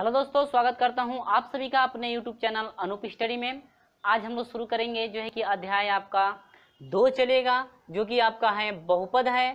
hello दोस्तों स्वागत करता हूं आप सभी का अपने यूट्यूब चैनल अनूप स्टडी में आज हम लोग शुरू करेंगे जो है कि अध्याय आपका दो चलेगा जो कि आपका है बहुपद है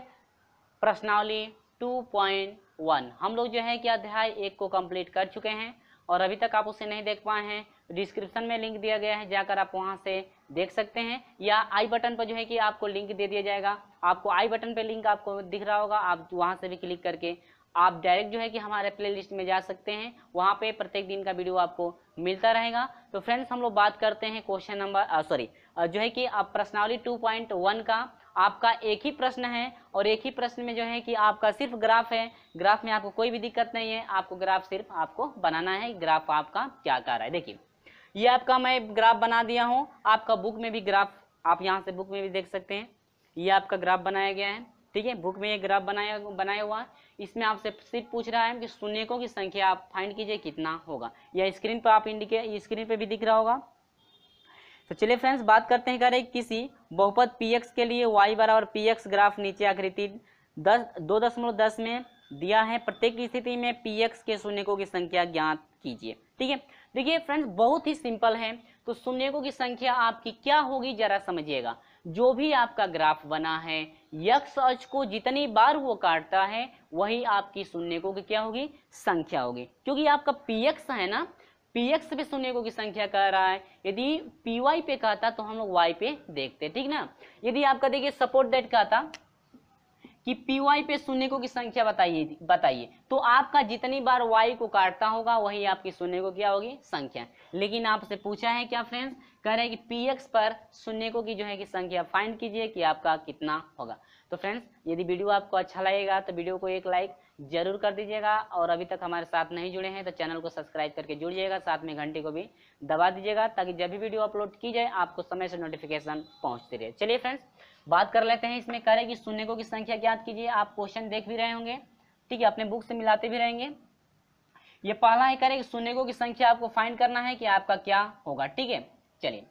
प्रश्नावली 2.1 हम लोग जो है कि अध्याय एक को कंप्लीट कर चुके हैं और अभी तक आप उसे नहीं देख पाए हैं डिस्क्रिप्शन में लिंक दिया गया है जाकर आप वहाँ से देख सकते हैं या आई बटन पर जो है कि आपको लिंक दे दिया जाएगा आपको आई बटन पर लिंक आपको दिख रहा होगा आप वहाँ से भी क्लिक करके आप डायरेक्ट जो है कि हमारे प्लेलिस्ट में जा सकते हैं वहाँ पे प्रत्येक दिन का वीडियो आपको मिलता रहेगा तो फ्रेंड्स हम लोग बात करते हैं क्वेश्चन नंबर सॉरी जो है कि आप प्रश्नावली 2.1 का आपका एक ही प्रश्न है और एक ही प्रश्न में जो है कि आपका सिर्फ ग्राफ है ग्राफ में आपको कोई भी दिक्कत नहीं है आपको ग्राफ सिर्फ आपको बनाना है ग्राफ आपका क्या कर रहा है देखिए ये आपका मैं ग्राफ बना दिया हूँ आपका बुक में भी ग्राफ आप यहाँ से बुक में भी देख सकते हैं ये आपका ग्राफ बनाया गया है ठीक है बुक में एक ग्राफ बनाया बनाया हुआ है इसमें आपसे सिर्फ पूछ रहा है कि शून्यकों की संख्या आप फाइंड कीजिए कितना होगा या स्क्रीन पर आप इंडिकेट स्क्रीन पर भी दिख रहा होगा तो चलिए फ्रेंड्स बात करते हैं करें किसी बहुपद पी के लिए वाई बराबर पी ग्राफ नीचे आकृति दस दो दशमलव दस में दिया है प्रत्येक स्थिति में पी के शून्यकों की संख्या ज्ञात कीजिए ठीक है देखिए फ्रेंड्स बहुत ही सिंपल है तो शून्यकों की संख्या आपकी क्या होगी जरा समझिएगा जो भी आपका ग्राफ बना है यक्ष अक्ष को जितनी बार वो काटता है वही आपकी सुनने को क्या होगी संख्या होगी क्योंकि आपका पी एक्स है ना पी एक्स पे सुनने को की संख्या कह रहा है यदि पी वाई पे कहता तो हम लोग वाई पे देखते ठीक ना यदि आपका देखिए सपोर्ट डेट कहता कि पी पे को की संख्या बताइए बताइए तो आपका जितनी बार वाई को काटता होगा वही आपकी शून्य को क्या होगी संख्या लेकिन आपसे पूछा है क्या फ्रेंड्स कह रहे हैं कि पी एक्स पर को की जो है कि संख्या फाइंड कीजिए कि आपका कितना होगा तो फ्रेंड्स यदि वीडियो आपको अच्छा लगेगा तो वीडियो को एक लाइक जरूर कर दीजिएगा और अभी तक हमारे साथ नहीं जुड़े हैं तो चैनल को सब्सक्राइब करके जुड़िएगा साथ में घंटे को भी दबा दीजिएगा ताकि जब भी वीडियो अपलोड की जाए आपको समय से नोटिफिकेशन पहुंचती रहे चलिए फ्रेंड्स बात कर लेते हैं इसमें करे कि को की संख्या ज्ञात कीजिए आप क्वेश्चन देख भी रहे होंगे ठीक है अपने बुक से मिलाते भी रहेंगे ये पहला है करे कि को की संख्या आपको फाइंड करना है कि आपका क्या होगा ठीक है चलिए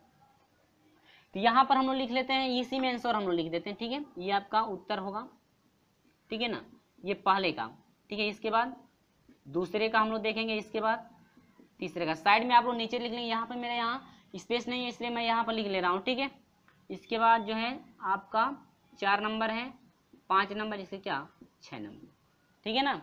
तो यहाँ पर हम लोग लिख लेते हैं इसी में आंसर हम लोग लिख देते हैं ठीक है ये आपका उत्तर होगा ठीक है ना ये पहले का ठीक है इसके बाद दूसरे का हम लोग देखेंगे इसके बाद तीसरे का साइड में आप लोग नीचे लिख लेंगे यहाँ पर मेरे यहाँ स्पेस नहीं है इसलिए मैं यहाँ पर लिख ले रहा हूँ ठीक है इसके बाद जो है आपका चार नंबर है पांच नंबर जैसे क्या छः नंबर ठीक है ना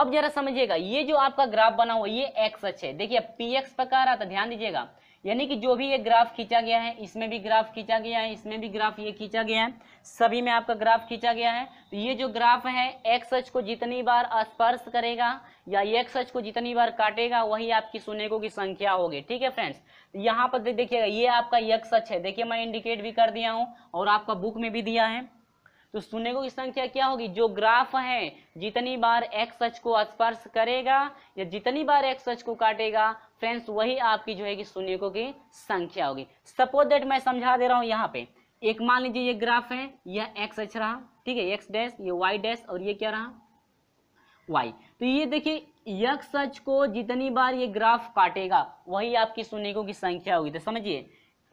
अब जरा समझिएगा ये जो आपका ग्राफ बना हुआ ये एक्स अच्छे देखिए पी एक्स पर कह रहा था ध्यान दीजिएगा यानी कि जो भी ये ग्राफ खींचा गया है इसमें भी ग्राफ खींचा गया है इसमें भी ग्राफ ये खींचा गया है सभी में आपका ग्राफ खींचा गया है तो ये जो ग्राफ है एक्स एच को जितनी बार स्पर्श करेगा या एक्स एच को जितनी बार काटेगा वही आपकी सुनेकों की संख्या होगी ठीक है फ्रेंड्स तो यहाँ पर देखिएगा ये आपका एक्स एच है देखिए मैं इंडिकेट भी कर दिया हूँ और आपका बुक में भी दिया है तो शून्य को की संख्या क्या होगी जो ग्राफ है जितनी बार एक्स अच को स्पर्श करेगा या जितनी बार एक्स अच को काटेगा फ्रेंड्स वही आपकी जो है कि शून्यकों की संख्या होगी सपोज डेट मैं समझा दे रहा हूँ यहाँ पे एक मान लीजिए ये ग्राफ है यह एक्स अच रहा ठीक है एक्स डैश ये वाई डैश और ये क्या रहा वाई तो ये देखिए यक्ष अच को जितनी बार ये ग्राफ काटेगा वही आपकी शून्यकों की संख्या होगी तो समझिए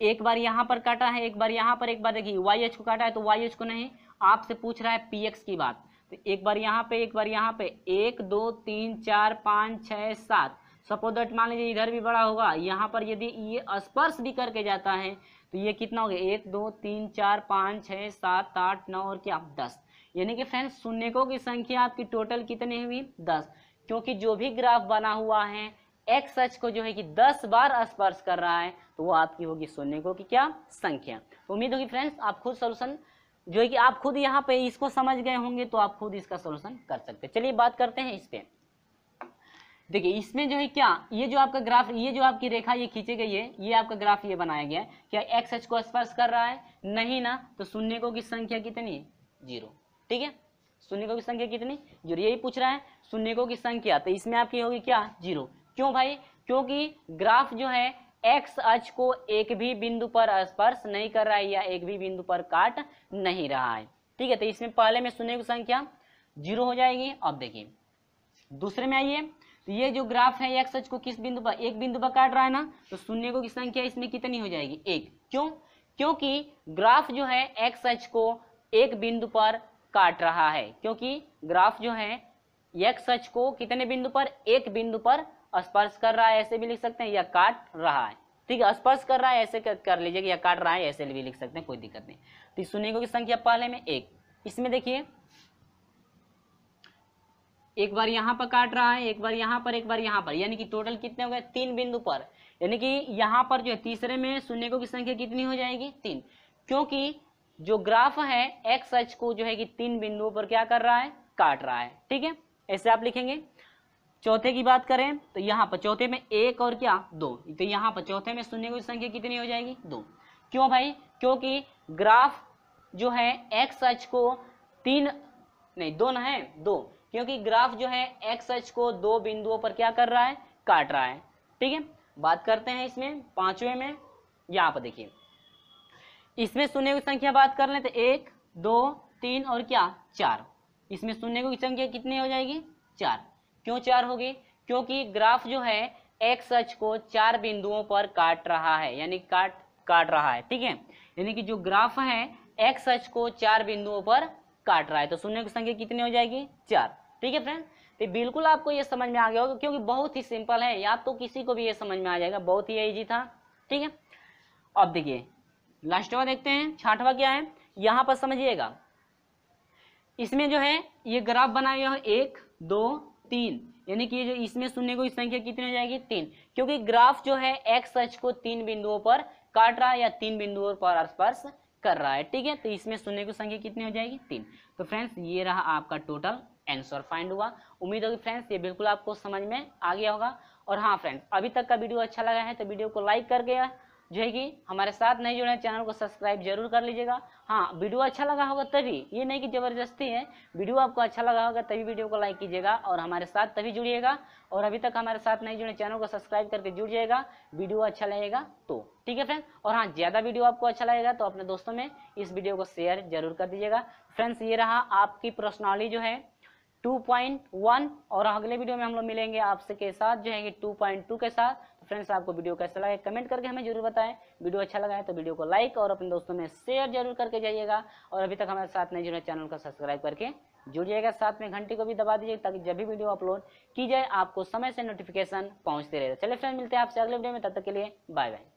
एक बार यहाँ पर काटा है एक बार यहाँ पर एक बार देखिए वाई एच को काटा है तो वाई एच को नहीं आपसे पूछ रहा है पी की बात तो एक बार यहाँ पे एक बार यहाँ पे एक दो तीन चार पाँच छः सात सपोज दट मान लीजिए इधर भी बड़ा होगा यहाँ पर यदि ये स्पर्श भी करके जाता है तो ये कितना हो गया एक दो तीन चार पाँच छः सात आठ नौ और क्या दस यानी कि फ्रेंड्स शून्यकों की संख्या आपकी टोटल कितनी हुई दस क्योंकि जो भी ग्राफ बना हुआ है एक्स एच को जो है कि दस बार स्पर्श कर रहा है तो वो आपकी होगी को की क्या संख्या उम्मीद होगी फ्रेंड्स आप खुद सोल्यूशन जो है कि आप खुद यहाँ पे इसको समझ गए होंगे तो आप खुद इसका सोल्यूशन कर सकते हैं चलिए बात करते हैं इस पर देखिए इसमें जो है क्या ये जो आपका ग्राफ ये जो आपकी रेखा ये खींची गई है ये आपका ग्राफ ये बनाया गया है क्या एक्स एच को स्पर्श कर रहा है नहीं ना तो को की संख्या कितनी है जीरो ठीक है को की संख्या कितनी जीरो यही पूछ रहा है शून्यकों की संख्या तो इसमें आपकी होगी क्या जीरो क्यों भाई क्योंकि ग्राफ जो है एक्स अक्ष को एक भी बिंदु पर स्पर्श नहीं कर रहा है या एक भी बिंदु पर काट नहीं रहा है ठीक है तो इसमें पहले में सुने की संख्या जीरो हो जाएगी अब देखिए दूसरे में आइए तो ये जो ग्राफ है एक्स अच को किस बिंदु पर एक बिंदु पर काट रहा है ना तो शून्य को की संख्या इसमें कितनी हो जाएगी एक क्यों क्योंकि ग्राफ जो है एक्स अच को एक बिंदु पर काट रहा है क्योंकि ग्राफ जो है एक्स अच को कितने बिंदु पर एक बिंदु पर स्पर्श कर रहा है ऐसे भी लिख सकते हैं या काट रहा है ठीक है स्पर्श कर रहा है ऐसे कर लीजिए या काट रहा है ऐसे भी लिख सकते हैं कोई दिक्कत नहीं तो सुनेगो की संख्या पहले में एक इसमें देखिए एक बार यहाँ पर काट रहा है एक बार यहाँ पर एक बार यहाँ पर यानी कि टोटल कितने हो गए तीन बिंदु पर यानी कि यहाँ पर जो है तीसरे में को की संख्या कितनी हो जाएगी तीन क्योंकि जो ग्राफ है एक्स एच को जो है कि तीन बिंदुओं पर क्या कर रहा है काट रहा है ठीक है ऐसे आप लिखेंगे चौथे की बात करें तो यहाँ पर चौथे में एक और क्या दो तो यहाँ पर चौथे में शून्य की संख्या कितनी हो जाएगी दो क्यों भाई क्योंकि ग्राफ जो है एक्स एच को तीन नहीं दो ना है दो क्योंकि ग्राफ जो है एक्स एच को दो बिंदुओं पर क्या कर रहा है काट रहा है ठीक है बात करते हैं इसमें पांचवें में यहाँ पर देखिए इसमें शून्य की संख्या बात कर लें तो एक दो तीन और क्या चार इसमें शून्य की संख्या कितनी हो जाएगी चार क्यों चार होगी क्योंकि ग्राफ जो है एक्स अच को चार बिंदुओं पर काट रहा है यानी काट काट रहा है ठीक है यानी कि जो ग्राफ है एक्स अच को चार बिंदुओं पर काट रहा है तो शून्य की संख्या कितनी हो जाएगी चार ठीक है फ्रेंड तो बिल्कुल आपको ये समझ में आ गया होगा क्योंकि बहुत ही सिंपल है या तो किसी को भी ये समझ में आ जाएगा बहुत ही ईजी था ठीक है अब देखिए लास्टवा देखते हैं छाठवा क्या है यहां पर समझिएगा इसमें जो है ये ग्राफ बनाया हुआ एक दो तीन यानी कि जो इसमें शून्य को संख्या कितनी हो जाएगी तीन क्योंकि ग्राफ जो है एक्स एच को तीन बिंदुओं पर काट रहा है या तीन बिंदुओं पर स्पर्श कर रहा है ठीक है तो इसमें शून्य की संख्या कितनी हो जाएगी तीन तो फ्रेंड्स ये रहा आपका टोटल आंसर फाइंड हुआ उम्मीद होगी फ्रेंड्स ये बिल्कुल आपको समझ में आ गया होगा और हाँ फ्रेंड्स अभी तक का वीडियो अच्छा लगा है तो वीडियो को लाइक कर गया जो है कि हमारे साथ नहीं जुड़े चैनल को सब्सक्राइब जरूर कर लीजिएगा हाँ वीडियो अच्छा लगा होगा तभी ये नहीं कि ज़बरदस्ती है वीडियो आपको अच्छा लगा होगा तभी वीडियो को लाइक कीजिएगा और हमारे साथ तभी जुड़िएगा और अभी तक हमारे साथ नहीं जुड़े चैनल को सब्सक्राइब करके जुड़ जाएगा वीडियो अच्छा लगेगा तो ठीक है फ्रेंड और हाँ ज़्यादा वीडियो आपको अच्छा लगेगा तो अपने दोस्तों में इस वीडियो को शेयर जरूर कर दीजिएगा फ्रेंड्स ये रहा आपकी पर्सनॉली जो है 2.1 और अगले वीडियो में हम लोग मिलेंगे आपसे के साथ जो है कि 2.2 के साथ फ्रेंड्स आपको वीडियो कैसा लगा कमेंट करके हमें जरूर बताएं वीडियो अच्छा लगा है तो वीडियो को लाइक और अपने दोस्तों में शेयर जरूर करके जाइएगा और अभी तक हमारे साथ नहीं जुड़े चैनल को सब्सक्राइब करके जुड़िएगा साथ में घंटी को भी दबा दीजिए ताकि जब भी वीडियो अपलोड की जाए आपको समय से नोटिफिकेशन पहुंचते रहेगा चले फ्रेंड मिलते हैं आपसे अगले वीडियो में तब तक के लिए बाय बाय